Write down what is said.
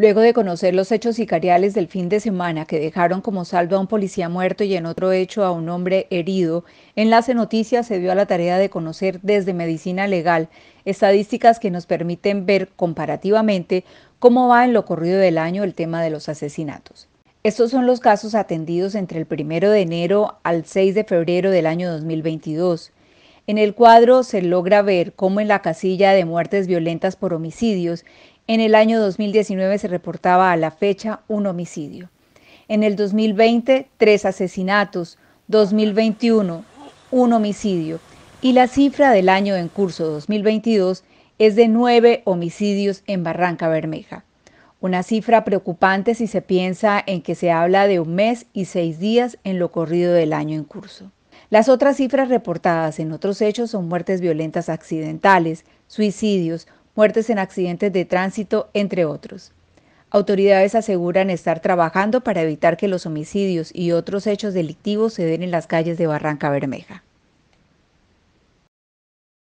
Luego de conocer los hechos sicariales del fin de semana que dejaron como saldo a un policía muerto y en otro hecho a un hombre herido, Enlace Noticias se dio a la tarea de conocer desde Medicina Legal estadísticas que nos permiten ver comparativamente cómo va en lo corrido del año el tema de los asesinatos. Estos son los casos atendidos entre el 1 de enero al 6 de febrero del año 2022. En el cuadro se logra ver cómo en la casilla de muertes violentas por homicidios en el año 2019 se reportaba a la fecha un homicidio. En el 2020, tres asesinatos. 2021, un homicidio. Y la cifra del año en curso 2022 es de nueve homicidios en Barranca Bermeja. Una cifra preocupante si se piensa en que se habla de un mes y seis días en lo corrido del año en curso. Las otras cifras reportadas en otros hechos son muertes violentas accidentales, suicidios, muertes en accidentes de tránsito, entre otros. Autoridades aseguran estar trabajando para evitar que los homicidios y otros hechos delictivos se den en las calles de Barranca Bermeja.